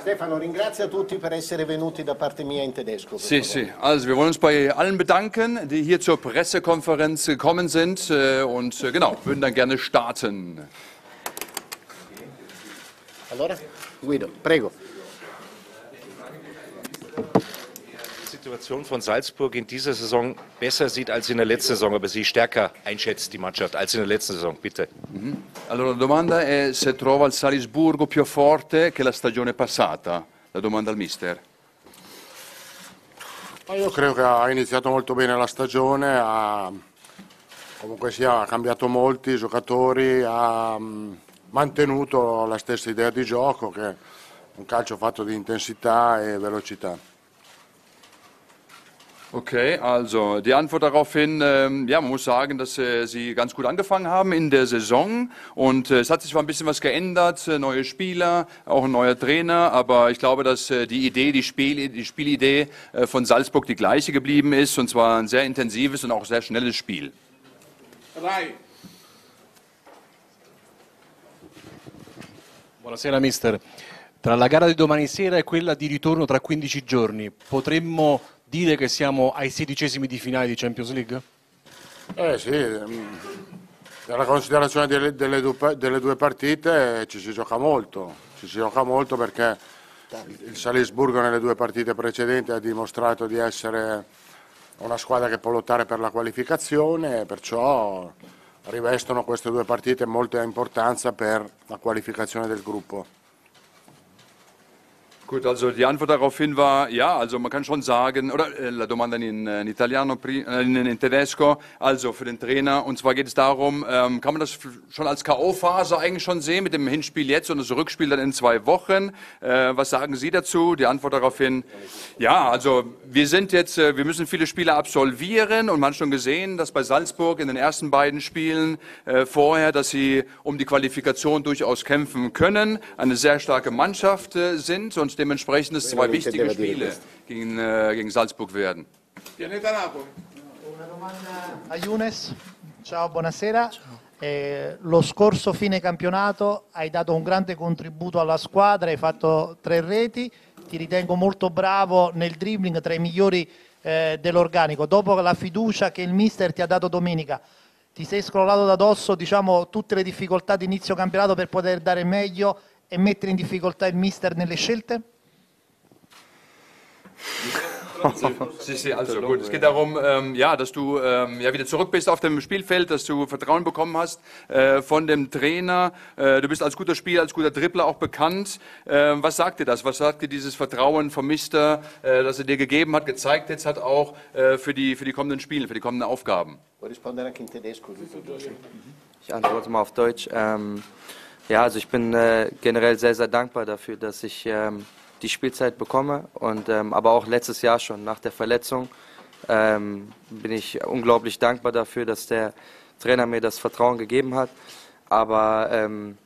Stefano, ringrazio tutti per essere venuti da parte mia in tedesco. Sì, sì. Also, wir wollen uns bei allen bedanken, die hier zur Pressekonferenz gekommen sind äh, und äh, genau, würden dann gerne starten. Allora, Guido, prego. Situation von Salzburg in dieser Saison besser sieht als in der letzten Saison, aber sie stärker einschätzt, die Mannschaft, als in der letzten Saison? Bitte. Mhm. Allora, la domanda è se trova il Salisburgo più forte che la stagione passata. La domanda al mister. io credo che ha iniziato molto bene la stagione, ha, comunque sia, ha cambiato molti giocatori, ha mm, mantenuto la stessa idea di gioco che è un calcio fatto di intensità e velocità. Okay, also die Antwort daraufhin, ähm, ja, man muss sagen, dass äh, sie ganz gut angefangen haben in der Saison und äh, es hat sich zwar ein bisschen was geändert, äh, neue Spieler, auch ein neuer Trainer, aber ich glaube, dass äh, die Idee, die, Spiel, die Spielidee äh, von Salzburg die gleiche geblieben ist und zwar ein sehr intensives und auch sehr schnelles Spiel. Drei. Buonasera, mister. Tra la gara di domani sera e quella di ritorno tra 15 giorni, potremmo dire che siamo ai sedicesimi di finale di Champions League? Eh sì, dalla mm, considerazione delle, delle, due, delle due partite ci si gioca molto, ci si gioca molto perché il Salisburgo nelle due partite precedenti ha dimostrato di essere una squadra che può lottare per la qualificazione, perciò rivestono queste due partite molta importanza per la qualificazione del gruppo. Gut, also die Antwort daraufhin war ja, also man kann schon sagen, oder äh, la domanda in, äh, in italiano, äh, in, in, tedesco, also für den Trainer. Und zwar geht es darum, ähm, kann man das schon als K.O.-Phase eigentlich schon sehen mit dem Hinspiel jetzt und das Rückspiel dann in zwei Wochen? Äh, was sagen Sie dazu? Die Antwort daraufhin, ja, also wir sind jetzt, äh, wir müssen viele Spiele absolvieren und man hat schon gesehen, dass bei Salzburg in den ersten beiden Spielen äh, vorher, dass sie um die Qualifikation durchaus kämpfen können, eine sehr starke Mannschaft sind und Dementsprechend es zwei wichtige Spiele gegen, äh, gegen Salzburg werden. Pianeta Napoli. Una domanda a Younes. Ciao, buonasera. Ciao. Eh, lo scorso fine campionato hai dato un grande contributo alla squadra, hai fatto tre reti, ti ritengo molto bravo nel dribbling, tra i migliori eh, dell'organico. Dopo la fiducia che il mister ti ha dato domenica, ti sei scrollato da dosso diciamo, tutte le difficoltà di inizio campionato per poter dare meglio e mettere in difficoltà il mister nelle scelte? also gut. Es geht darum, ähm, ja, dass du ähm, ja wieder zurück bist auf dem Spielfeld, dass du Vertrauen bekommen hast äh, von dem Trainer. Äh, du bist als guter Spieler, als guter Dribbler auch bekannt. Äh, was sagt dir das? Was sagt dir dieses Vertrauen vermisster, äh, das er dir gegeben hat, gezeigt jetzt hat auch äh, für die für die kommenden Spiele, für die kommenden Aufgaben? Mhm. Ich antworte mal auf Deutsch. Ähm, ja, also ich bin äh, generell sehr, sehr dankbar dafür, dass ich ähm, die Spielzeit bekomme. Und, ähm, aber auch letztes Jahr schon nach der Verletzung ähm, bin ich unglaublich dankbar dafür, dass der Trainer mir das Vertrauen gegeben hat. Aber ähm,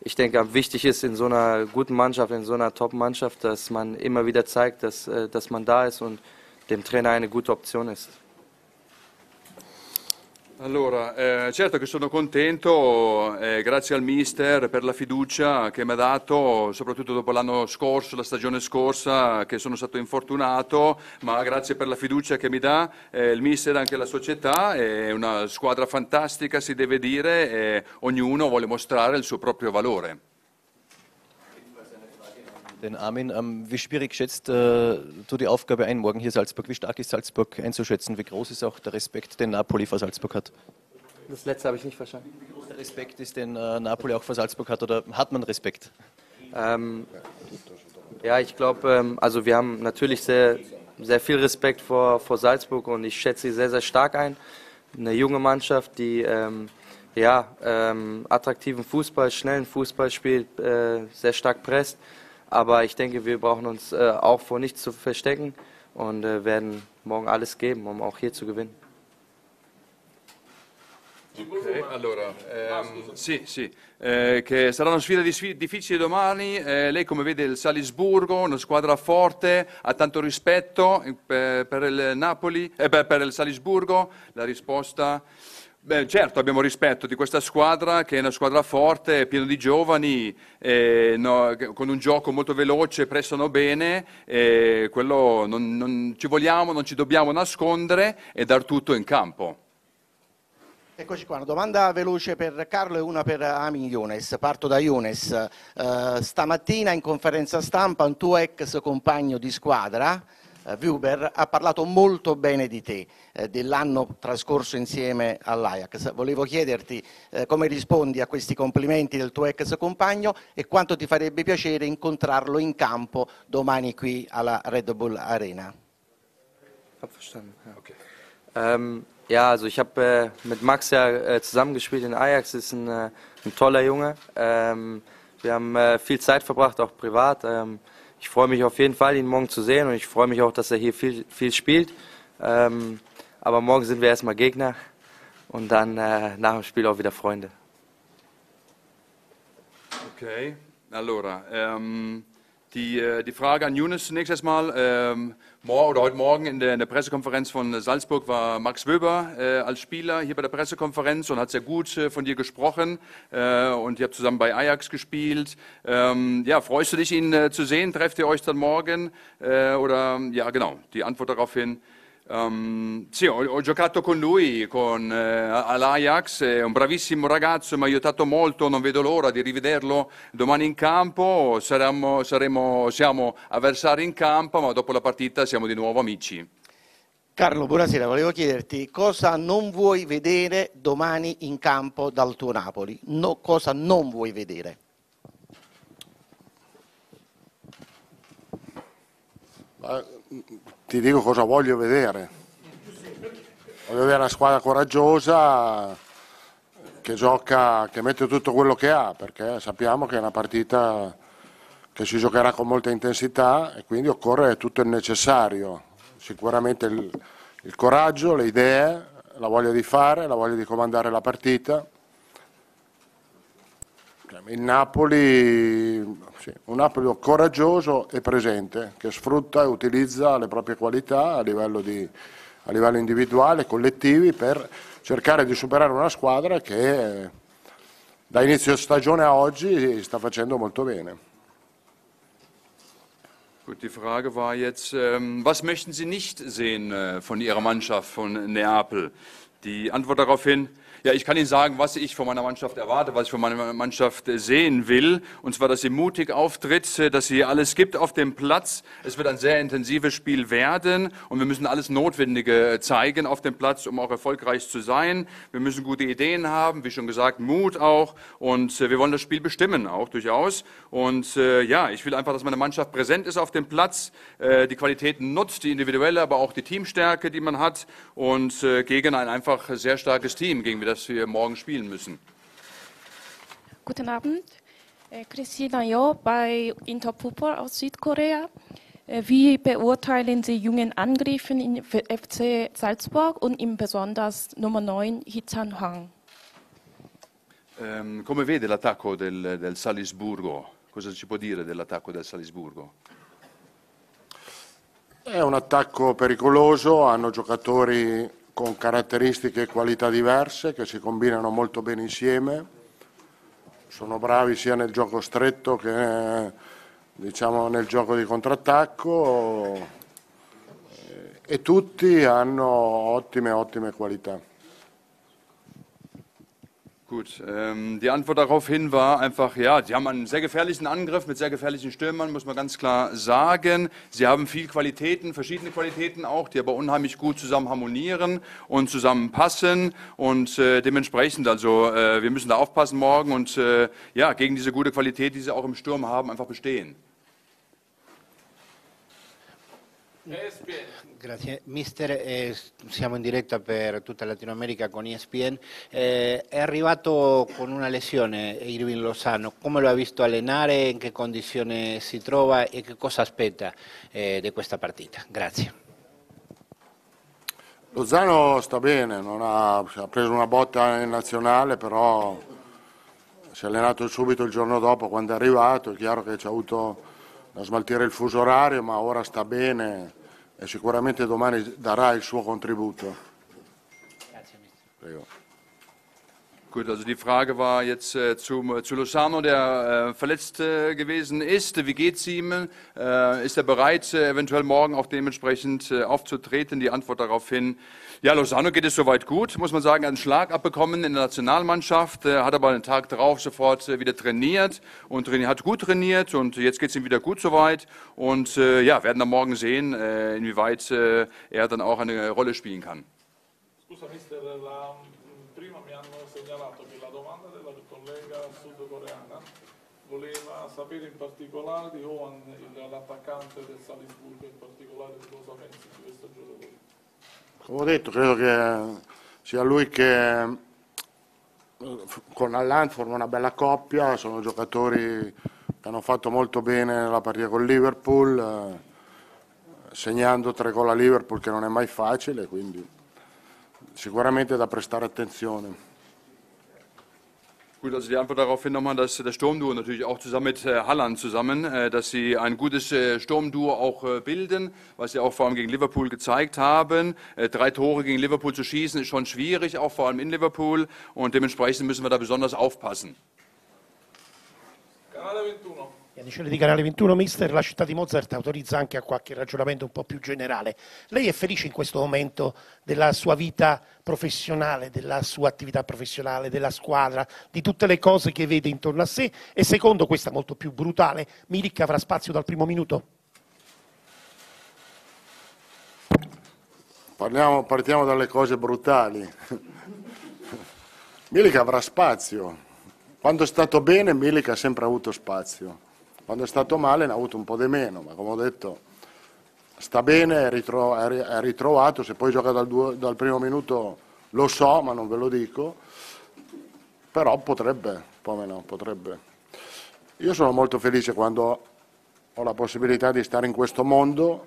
ich denke, wichtig ist in so einer guten Mannschaft, in so einer Top-Mannschaft, dass man immer wieder zeigt, dass, äh, dass man da ist und dem Trainer eine gute Option ist. Allora, eh, certo che sono contento, eh, grazie al mister per la fiducia che mi ha dato, soprattutto dopo l'anno scorso, la stagione scorsa, che sono stato infortunato, ma grazie per la fiducia che mi dà eh, il mister e anche la società, è una squadra fantastica si deve dire, e ognuno vuole mostrare il suo proprio valore. den Armin. Ähm, wie schwierig schätzt äh, du die Aufgabe ein, morgen hier Salzburg? Wie stark ist Salzburg einzuschätzen? Wie groß ist auch der Respekt, den Napoli vor Salzburg hat? Das letzte habe ich nicht verstanden. Wie groß der Respekt ist, den äh, Napoli auch vor Salzburg hat? Oder hat man Respekt? Ähm, ja, ich glaube, ähm, also wir haben natürlich sehr, sehr viel Respekt vor, vor Salzburg und ich schätze sie sehr, sehr stark ein. Eine junge Mannschaft, die ähm, ja, ähm, attraktiven Fußball, schnellen Fußball spielt, äh, sehr stark presst. Aber ich denke, wir brauchen uns äh, auch vor nichts zu verstecken und äh, werden morgen alles geben, um auch hier zu gewinnen. Okay, allora, ehm, sì, sì, eh, che sarà una sfida difficile domani, eh, lei come vede il Salisburgo, una squadra forte, ha tanto rispetto eh, per, per il Napoli, eh, per, per il Salisburgo, la risposta... Beh, certo, abbiamo rispetto di questa squadra che è una squadra forte, piena di giovani, eh, no, con un gioco molto veloce, prestano bene, eh, quello non, non ci vogliamo, non ci dobbiamo nascondere e dar tutto in campo. Eccoci qua, una domanda veloce per Carlo e una per Amin Iones. Parto da Iones. Eh, stamattina in conferenza stampa un tuo ex compagno di squadra eh, Weber ha parlato molto bene di te, eh, dell'anno trascorso insieme all'Ajax. Volevo chiederti eh, come rispondi a questi complimenti del tuo ex compagno e quanto ti farebbe piacere incontrarlo in campo domani qui alla Red Bull Arena. Okay. Ähm, ja, also ich habe äh, mit Max ja äh, zusammengespielt in Ajax, ist ein, äh, ein toller Junge. Ähm, wir haben äh, viel Zeit verbracht, auch privat. Ähm, ich freue mich auf jeden Fall, ihn morgen zu sehen und ich freue mich auch, dass er hier viel, viel spielt. Ähm, aber morgen sind wir erstmal Gegner und dann äh, nach dem Spiel auch wieder Freunde. Okay, allora. Ähm, die, äh, die Frage an Younes zunächst erstmal. Ähm, oder heute Morgen in der, in der, Pressekonferenz von Salzburg war Max Wöber äh, als Spieler hier bei der Pressekonferenz und hat sehr gut äh, von dir gesprochen. Äh, und ihr habt zusammen bei Ajax gespielt. Ähm, ja, freust du dich, ihn äh, zu sehen? Trefft ihr euch dann morgen? Äh, oder ja, genau, die Antwort daraufhin. Um, sì, ho, ho, giocato con lui con, eh, all'Ajax, è un bravissimo ragazzo, mi ha aiutato molto, non vedo l'ora di rivederlo domani in campo, saremo, saremo, siamo avversari in campo, ma dopo la partita siamo di nuovo amici. Carlo, buonasera, volevo chiederti cosa non vuoi vedere domani in campo dal tuo Napoli, no, cosa non vuoi vedere? Ma mm, ti dico cosa voglio vedere. Voglio vedere una squadra coraggiosa che gioca, che mette tutto quello che ha, perché sappiamo che è una partita che si giocherà con molta intensità e quindi occorre tutto il necessario, sicuramente il, il coraggio, le idee, la voglia di fare, la voglia di comandare la partita cioè, il Napoli, sì, un Napoli coraggioso e presente, che sfrutta e utilizza le proprie qualità a livello, di, a livello individuale, collettivi, per cercare di superare una squadra che da inizio stagione a oggi sta facendo molto bene. Gut, die Frage war jetzt, ähm, was möchten Sie nicht sehen äh, von Ihrer Mannschaft, von Neapel? Die Antwort daraufhin, hin, Ja, ich kann Ihnen sagen, was ich von meiner Mannschaft erwarte, was ich von meiner Mannschaft äh, sehen will. Und zwar, dass sie mutig auftritt, äh, dass sie alles gibt auf dem Platz. Es wird ein sehr intensives Spiel werden und wir müssen alles Notwendige äh, zeigen auf dem Platz, um auch erfolgreich zu sein. Wir müssen gute Ideen haben, wie schon gesagt, Mut auch. Und wir wollen das Spiel bestimmen auch durchaus. Und äh, ja, ich will einfach, dass meine Mannschaft präsent ist auf dem Platz, äh, die Qualitäten nutzt, die individuelle, aber auch die Teamstärke, die man hat und äh, gegen ein einfach sehr starkes Team, gegen wir das dass wir morgen spielen müssen. Guten Abend, äh, Christina Jo bei Interpupor aus Südkorea. Äh, wie beurteilen Sie jungen Angriffen in FC Salzburg und im besonders Nummer 9 Hitan Hwang? Um, ehm, come vede l'attacco del, del Salisburgo? Cosa ci può dire dell'attacco del Salisburgo? È un attacco pericoloso, hanno giocatori con caratteristiche e qualità diverse che si combinano molto bene insieme. Sono bravi sia nel gioco stretto che diciamo, nel gioco di contrattacco e tutti hanno ottime, ottime qualità. Gut, ähm, die Antwort daraufhin war einfach, ja, die haben einen sehr gefährlichen Angriff mit sehr gefährlichen Stürmern, muss man ganz klar sagen. Sie haben viel Qualitäten, verschiedene Qualitäten auch, die aber unheimlich gut zusammen harmonieren und zusammenpassen und äh, dementsprechend, also äh, wir müssen da aufpassen morgen und äh, ja, gegen diese gute Qualität, die sie auch im Sturm haben, einfach bestehen. ESPN. Grazie. Mister, eh, siamo in diretta per tutta Latino America con ESPN. Eh, è arrivato con una lesione Irving Lozano. Come lo ha visto allenare? In che condizione si trova? E che cosa aspetta eh, di questa partita? Grazie. Lozano sta bene, ha, cioè, ha preso una botta in nazionale, però si è allenato subito il giorno dopo quando è arrivato. È chiaro che ci ha avuto da smaltire il fuso orario, ma ora sta bene, e sicuramente domani darà il suo contributo. Grazie, Gut, also die Frage war jetzt äh, zu, äh, zu Lozano, der äh, verletzt äh, gewesen ist. Wie geht es ihm? Äh, ist er bereit, äh, eventuell morgen auch dementsprechend aufzutreten? Die Antwort daraufhin, ja, Lozano geht es soweit gut, muss man sagen, hat einen Schlag abbekommen in der Nationalmannschaft, hat aber einen Tag darauf sofort wieder trainiert und hat gut trainiert und jetzt geht es ihm wieder gut soweit. Und ja, werden dann morgen sehen, inwieweit er dann auch eine Rolle spielen kann. Scusami, segnalato che la domanda della collega sudcoreana voleva sapere in particolare di Owen, l'attaccante del Salisburgo, in particolare di cosa pensi di questo giocatore. Come ho detto, credo che sia lui che eh, con Allan forma una bella coppia, sono giocatori che hanno fatto molto bene la partita con Liverpool, eh, segnando tre gol a Liverpool che non è mai facile, quindi sicuramente da prestare attenzione. Gut, also die Antwort darauf hin nochmal, dass das Sturmduo natürlich auch zusammen mit äh, Halland zusammen, äh, dass sie ein gutes äh, Sturmduo auch äh, bilden, was sie auch vor allem gegen Liverpool gezeigt haben. Äh, drei Tore gegen Liverpool zu schießen ist schon schwierig, auch vor allem in Liverpool und dementsprechend müssen wir da besonders aufpassen. Canale 21. Edizione di Canale 21, mister, la città di Mozart autorizza anche a qualche ragionamento un po' più generale. Lei è felice in questo momento della sua vita professionale, della sua attività professionale, della squadra, di tutte le cose che vede intorno a sé? E secondo questa molto più brutale, Milik avrà spazio dal primo minuto? Parliamo, partiamo dalle cose brutali. Milik avrà spazio. Quando è stato bene, Milik ha sempre avuto spazio quando è stato male ne ha avuto un po' di meno, ma come ho detto sta bene, è, ritro, è ritrovato, se poi gioca dal, due, dal, primo minuto lo so, ma non ve lo dico, però potrebbe, un po' meno, potrebbe. Io sono molto felice quando ho la possibilità di stare in questo mondo,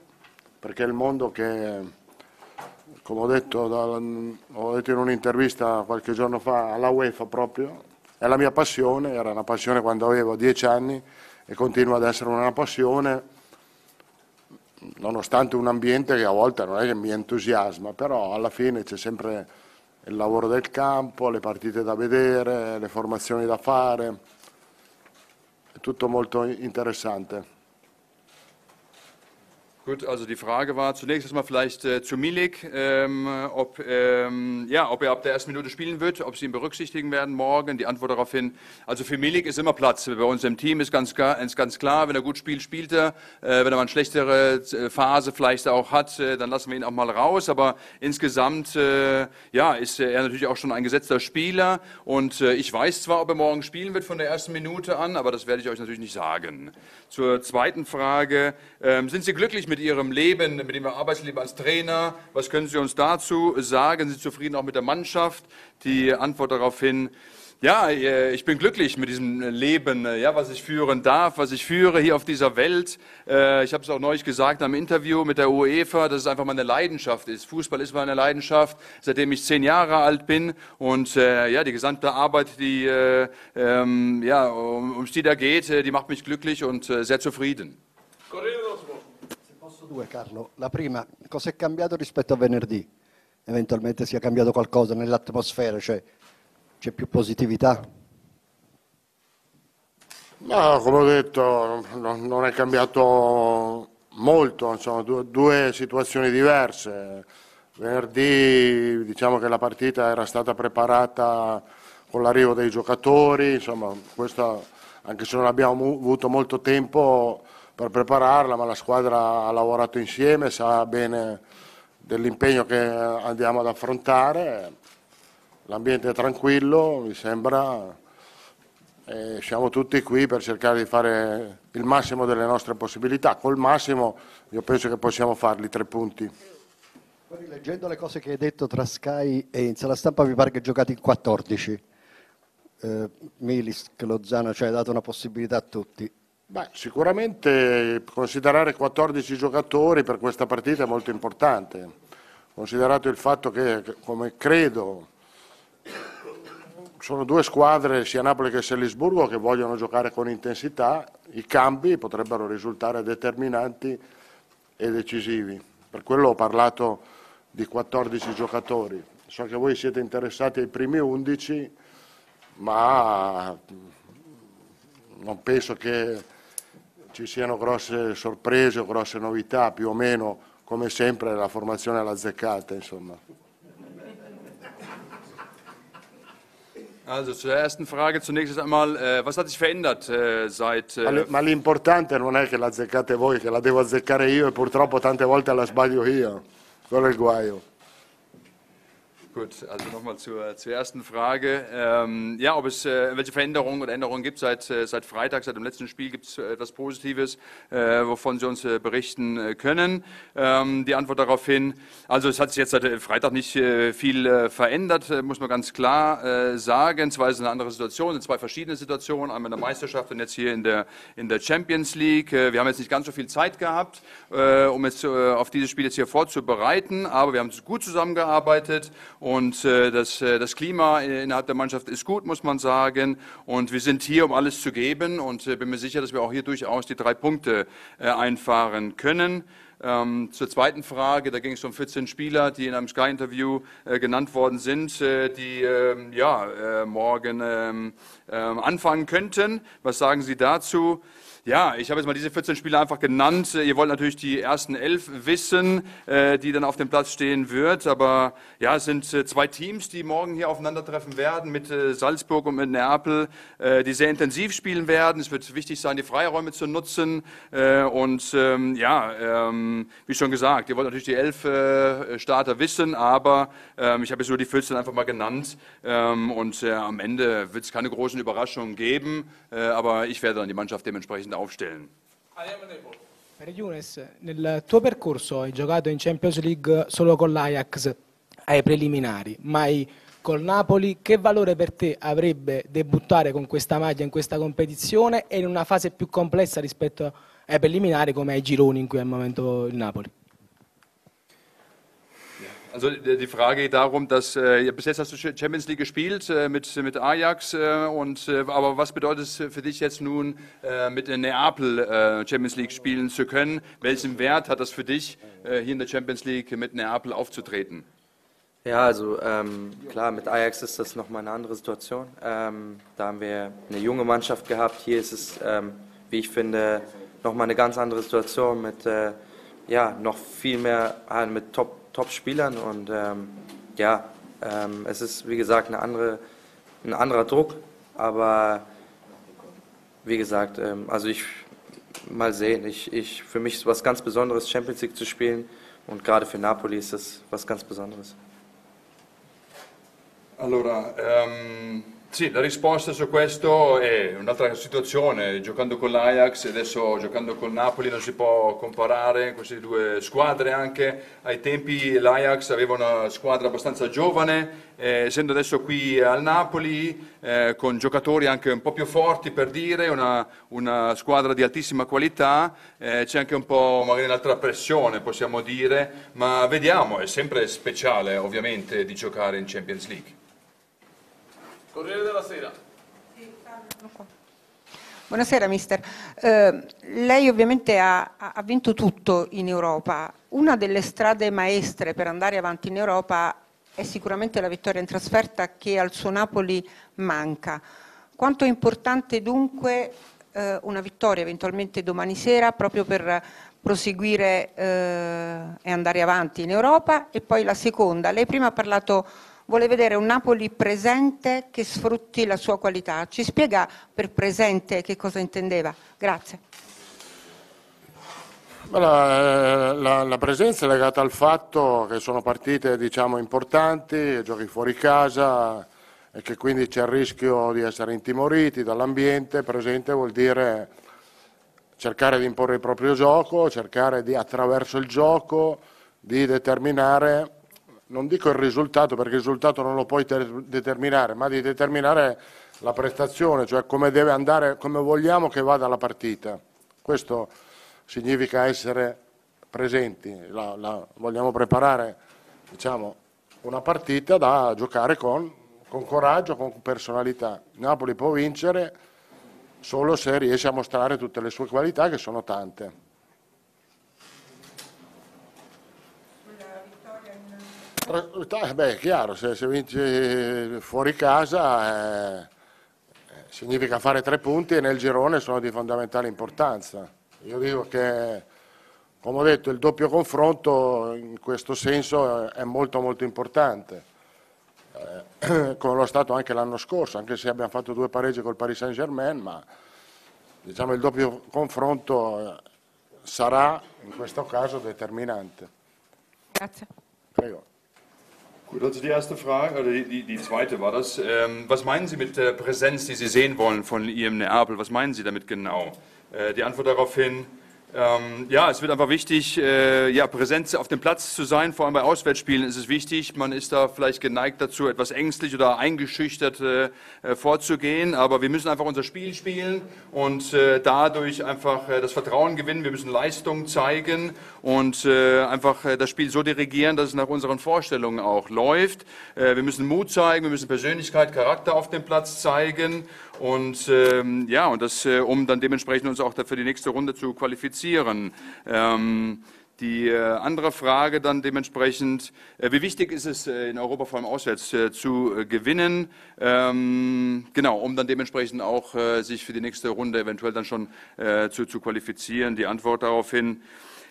perché è il mondo che, come ho detto, da, ho detto in un'intervista qualche giorno fa alla UEFA proprio, è la mia passione, era una passione quando avevo dieci anni, e continua ad essere una passione nonostante un ambiente che a volte non è che mi entusiasma, però alla fine c'è sempre il lavoro del campo, le partite da vedere, le formazioni da fare, è tutto molto interessante. Gut, also die Frage war zunächst erstmal vielleicht äh, zu Milik, ähm, ob, ähm, ja, ob er ab der ersten Minute spielen wird, ob Sie ihn berücksichtigen werden morgen. Die Antwort daraufhin, also für Milik ist immer Platz. Bei uns im Team ist ganz, ist ganz klar, wenn er gut spielt, spielt er. Äh, wenn er mal eine schlechtere äh, Phase vielleicht auch hat, äh, dann lassen wir ihn auch mal raus. Aber insgesamt äh, ja, ist er natürlich auch schon ein gesetzter Spieler. Und äh, ich weiß zwar, ob er morgen spielen wird von der ersten Minute an, aber das werde ich euch natürlich nicht sagen. Zur zweiten Frage, ähm, sind Sie glücklich mit mit Ihrem Leben, mit Ihrem Arbeitsleben als Trainer? Was können Sie uns dazu sagen? Sind Sie zufrieden auch mit der Mannschaft? Die Antwort daraufhin, ja, äh, ich bin glücklich mit diesem Leben, äh, ja, was ich führen darf, was ich führe hier auf dieser Welt. Äh, ich habe es auch neulich gesagt am Interview mit der UEFA, dass es einfach meine Leidenschaft ist. Fußball ist meine Leidenschaft, seitdem ich zehn Jahre alt bin. Und ja, die gesamte Arbeit, die ähm, ja, um, um die da geht, die macht mich glücklich und sehr zufrieden. Corrido. due Carlo. La prima, cosa è cambiato rispetto a venerdì? Eventualmente sia cambiato qualcosa nell'atmosfera, cioè c'è più positività? No, come ho detto, non è cambiato molto, insomma, due, situazioni diverse. Venerdì diciamo che la partita era stata preparata con l'arrivo dei giocatori, insomma, questo, anche se non abbiamo avuto molto tempo, per prepararla, ma la squadra ha lavorato insieme, sa bene dell'impegno che andiamo ad affrontare, l'ambiente è tranquillo, mi sembra, e siamo tutti qui per cercare di fare il massimo delle nostre possibilità, col massimo io penso che possiamo farli tre punti. leggendo le cose che hai detto tra Sky e in sala stampa mi pare che giocate in 14, eh, Milis, Lozano, cioè hai dato una possibilità a tutti, Beh, sicuramente considerare 14 giocatori per questa partita è molto importante, considerato il fatto che, come credo, sono due squadre, sia Napoli che Salisburgo, che vogliono giocare con intensità, i cambi potrebbero risultare determinanti e decisivi. Per quello ho parlato di 14 giocatori. So che voi siete interessati ai primi 11, ma non penso che ci siano grosse sorprese o grosse novità, più o meno, come sempre, la formazione è zeccata, insomma. Also zur ersten Frage zunächst einmal, äh, was hat sich verändert äh, seit... Äh, ma l'importante non è che la azzeccate voi, che la devo azzeccare io e purtroppo tante volte la sbaglio io. Quello è il guaio. Gut, also nochmal zur, zur, ersten Frage. Ähm, ja, ob es äh, welche Veränderungen oder Änderungen gibt seit, äh, seit Freitag, seit dem letzten Spiel, gibt es äh, etwas Positives, äh, wovon Sie uns äh, berichten äh, können? Ähm, die Antwort daraufhin, also es hat sich jetzt seit Freitag nicht viel verändert, muss man ganz klar sagen. Zwar ist es eine andere Situation, sind zwei verschiedene Situationen, einmal in der Meisterschaft und jetzt hier in der, in der Champions League. wir haben jetzt nicht ganz so viel Zeit gehabt, um jetzt auf dieses Spiel jetzt hier vorzubereiten, aber wir haben gut zusammengearbeitet und äh, das, äh, das Klima äh, innerhalb der Mannschaft ist gut, muss man sagen. Und wir sind hier, um alles zu geben. Und bin mir sicher, dass wir auch hier durchaus die drei Punkte einfahren können. Ähm, zur zweiten Frage, da ging es um 14 Spieler, die in einem Sky-Interview äh, genannt worden sind, äh, die ähm, ja, äh, morgen ähm, ähm anfangen könnten. Was sagen Sie dazu? Ja, ich habe jetzt mal diese 14 Spieler einfach genannt. Ihr wollt natürlich die ersten elf wissen, äh, die dann auf dem Platz stehen wird. Aber ja, es sind äh, zwei Teams, die morgen hier aufeinandertreffen werden mit äh, Salzburg und mit Neapel, die sehr intensiv spielen werden. Es wird wichtig sein, die Freiräume zu nutzen. Und ähm, ja, ähm, wie schon gesagt, ihr wollt natürlich die elf Starter wissen, aber ähm, ich habe jetzt nur die 14 einfach mal genannt. Und am Ende wird es keine großen Überraschungen geben. Aber ich werde dann die Mannschaft dementsprechend entsprechend aufstellen. Per Younes, nel tuo percorso hai giocato in Champions League solo con l'Ajax ai preliminari, mai col Napoli. Che valore per te avrebbe debuttare con questa maglia in questa competizione e in una fase più complessa rispetto ai preliminari come ai gironi in cui è al momento il Napoli? Also äh, die Frage darum, dass äh, bis jetzt hast du Champions League gespielt äh, mit, mit Ajax, äh, und, äh, aber was bedeutet es für dich jetzt nun, äh, mit Neapel Champions League spielen zu können? Welchen Wert hat das für dich, hier in der Champions League mit Neapel aufzutreten? Ja, also ähm, klar, mit Ajax ist das nochmal eine andere Situation. Ähm, da haben wir eine junge Mannschaft gehabt. Hier ist es, ähm, wie ich finde, nochmal eine ganz andere Situation mit ja, noch viel mehr mit Top Top-Spielern und ähm, ja, ähm, es ist wie gesagt eine andere, ein anderer Druck, aber wie gesagt, ähm, also ich mal sehen. Ich, ich, für mich ist was ganz Besonderes, Champions League zu spielen und gerade für Napoli ist das was ganz Besonderes. Allora, ähm, Sì, la risposta su questo è un'altra situazione, giocando con l'Ajax e adesso giocando con Napoli non si può comparare queste due squadre anche, ai tempi l'Ajax aveva una squadra abbastanza giovane, eh, essendo adesso qui al Napoli eh, con giocatori anche un po' più forti per dire, una, una squadra di altissima qualità, eh, c'è anche un po' magari un'altra pressione possiamo dire, ma vediamo, è sempre speciale ovviamente di giocare in Champions League. Corriere della Sera. Buonasera mister, eh, lei ovviamente ha, ha, vinto tutto in Europa, una delle strade maestre per andare avanti in Europa è sicuramente la vittoria in trasferta che al suo Napoli manca. Quanto è importante dunque eh, una vittoria eventualmente domani sera proprio per proseguire eh, e andare avanti in Europa? E poi la seconda, lei prima ha parlato vuole vedere un Napoli presente che sfrutti la sua qualità. Ci spiega per presente che cosa intendeva? Grazie. La, eh, la, la presenza è legata al fatto che sono partite diciamo, importanti, giochi fuori casa e che quindi c'è il rischio di essere intimoriti dall'ambiente. Presente vuol dire cercare di imporre il proprio gioco, cercare di, attraverso il gioco di determinare non dico il risultato perché il risultato non lo puoi determinare, ma di determinare la prestazione, cioè come deve andare, come vogliamo che vada la partita. Questo significa essere presenti, la, la, vogliamo preparare diciamo, una partita da giocare con, con coraggio, con personalità. Napoli può vincere solo se riesce a mostrare tutte le sue qualità che sono tante. Tranquillità, eh, beh, è chiaro, se, se vinci eh, fuori casa eh, eh, significa fare tre punti e nel girone sono di fondamentale importanza. Io dico che, come ho detto, il doppio confronto in questo senso è molto molto importante, eh, come lo è stato anche l'anno scorso, anche se abbiamo fatto due pareggi col Paris Saint-Germain, ma diciamo, il doppio confronto sarà in questo caso determinante. Grazie. Prego. Gut, also die erste Frage, oder die, die, die zweite war das. Ähm, was meinen Sie mit der Präsenz, die Sie sehen wollen von Ihrem Neapel? Was meinen Sie damit genau? Äh, die Antwort daraufhin, ähm, ja, es wird einfach wichtig, äh, ja, präsent auf dem Platz zu sein. Vor allem bei Auswärtsspielen ist es wichtig. Man ist da vielleicht geneigt dazu, etwas ängstlich oder eingeschüchtert äh, äh vorzugehen. Aber wir müssen einfach unser Spiel spielen und äh, dadurch einfach äh, das Vertrauen gewinnen. Wir müssen Leistung zeigen und äh, einfach das Spiel so dirigieren, dass es nach unseren Vorstellungen auch läuft. wir müssen Mut zeigen, wir müssen Persönlichkeit, Charakter auf dem Platz zeigen und ähm, ja, und das, äh, um dann dementsprechend uns auch für die nächste Runde zu qualifizieren. Ähm, die äh, andere Frage dann dementsprechend, äh, wie wichtig ist es äh, in Europa vor allem auswärts äh, zu gewinnen, ähm, genau, um dann dementsprechend auch sich für die nächste Runde eventuell dann schon zu, zu qualifizieren. Die Antwort daraufhin, äh,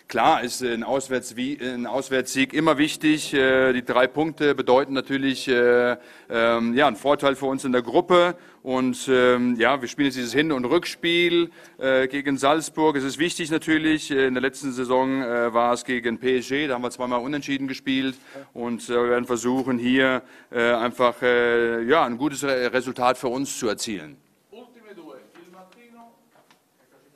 Klar ist ein, Auswärtssieg immer wichtig. Äh, die drei Punkte bedeuten natürlich äh, ähm, ja, einen Vorteil für uns in der Gruppe. Und ähm, ja, wir spielen jetzt dieses Hin- und Rückspiel äh, gegen Salzburg. Es ist wichtig natürlich. In der letzten Saison war es gegen PSG. Da haben wir zweimal unentschieden gespielt. Und wir werden versuchen, hier einfach ja, ein gutes Resultat für uns zu erzielen.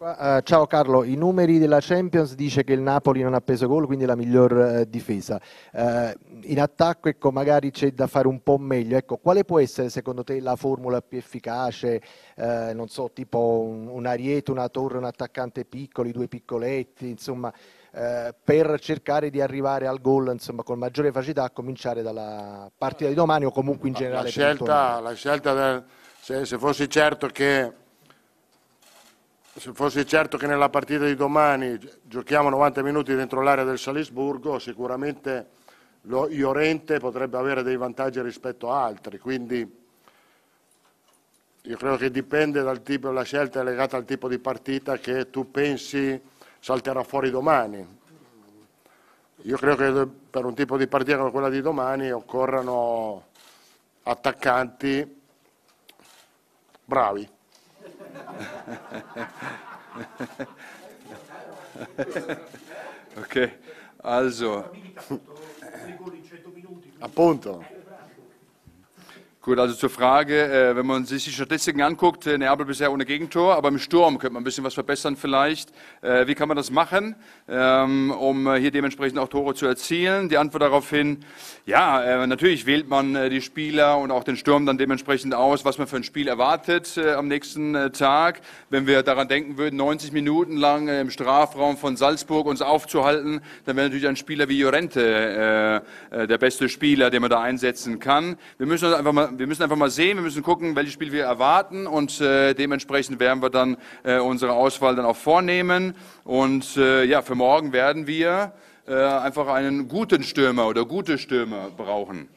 Uh, ciao Carlo, i numeri della Champions dice che il Napoli non ha preso gol, quindi è la miglior uh, difesa. Uh, in attacco ecco, magari c'è da fare un po' meglio. Ecco, quale può essere secondo te la formula più efficace? non so, tipo un, un ariete, una torre, un attaccante piccolo, i due piccoletti, insomma, per cercare di arrivare al gol insomma, con maggiore facilità a cominciare dalla partita di domani o comunque in generale. La scelta, la scelta del, se, se fossi certo che se fossi certo che nella partita di domani giochiamo 90 minuti dentro l'area del Salisburgo, sicuramente lo Iorente potrebbe avere dei vantaggi rispetto a altri, quindi io credo che dipende dal tipo, la scelta è legata al tipo di partita che tu pensi salterà fuori domani. Io credo che per un tipo di partita come quella di domani occorrano attaccanti bravi ok, also. Appunto. Gut, also zur Frage, äh, wenn man sich die Statistiken anguckt, äh, Neapel bisher ohne Gegentor, aber im Sturm könnte man ein bisschen was verbessern vielleicht. Äh, wie kann man das machen, ähm, um hier dementsprechend auch Tore zu erzielen? Die Antwort daraufhin, ja, natürlich wählt man die Spieler und auch den Sturm dann dementsprechend aus, was man für ein Spiel erwartet am nächsten Tag. Wenn wir daran denken würden, 90 Minuten lang im Strafraum von Salzburg uns aufzuhalten, dann wäre natürlich ein Spieler wie Jorente der beste Spieler, den man da einsetzen kann. Wir müssen uns einfach mal wir müssen einfach mal sehen, wir müssen gucken, welches Spiel wir erwarten und äh, dementsprechend werden wir dann äh, unsere Auswahl dann auch vornehmen. Und äh, ja, für morgen werden wir äh, einfach einen guten Stürmer oder gute Stürmer brauchen.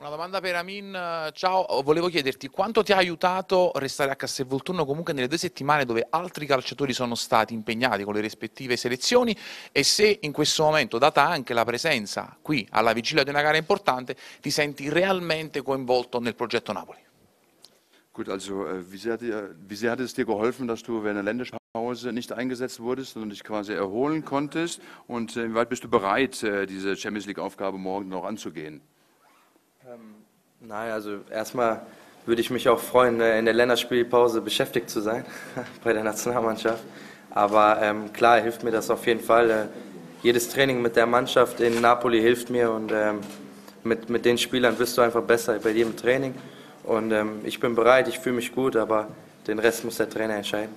Una domanda per Amin, eh, ciao, oh, volevo chiederti quanto ti ha aiutato restare a Castelvolturno comunque nelle due settimane dove altri calciatori sono stati impegnati con le rispettive selezioni e se in questo momento, data anche la presenza qui alla vigilia di una gara importante, ti senti realmente coinvolto nel progetto Napoli? Gut, also äh, wie sehr, wie sehr hat es dir geholfen, dass du während der Länderpause nicht eingesetzt wurdest, sondern dich quasi erholen konntest? Und äh, inwieweit bist du bereit, äh, diese Champions League-Aufgabe morgen noch anzugehen? Ähm, naja, also erstmal würde ich mich auch freuen, äh, in der Länderspielpause beschäftigt zu sein bei der Nationalmannschaft. Aber ähm, klar hilft mir das auf jeden Fall. Äh, jedes Training mit der Mannschaft in Napoli hilft mir und ähm, mit, mit den Spielern wirst du einfach besser bei jedem Training. Und ähm, ich bin bereit, ich fühle mich gut, aber den Rest muss der Trainer entscheiden.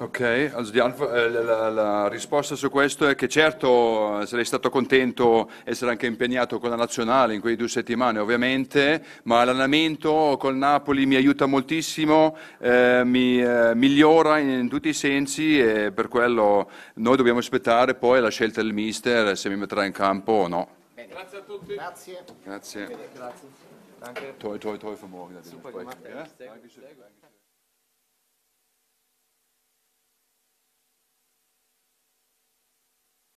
Ok, allora, eh, la, la, risposta su questo è che certo eh, sarei stato contento essere anche impegnato con la nazionale in quelle due settimane ovviamente, ma l'allenamento col Napoli mi aiuta moltissimo, eh, mi eh, migliora in, in, tutti i sensi e per quello noi dobbiamo aspettare poi la scelta del mister se mi metterà in campo o no. Bene. Grazie a tutti. Grazie. Grazie. Grazie. Toi, toi, Grazie. vermogen. Super gemacht.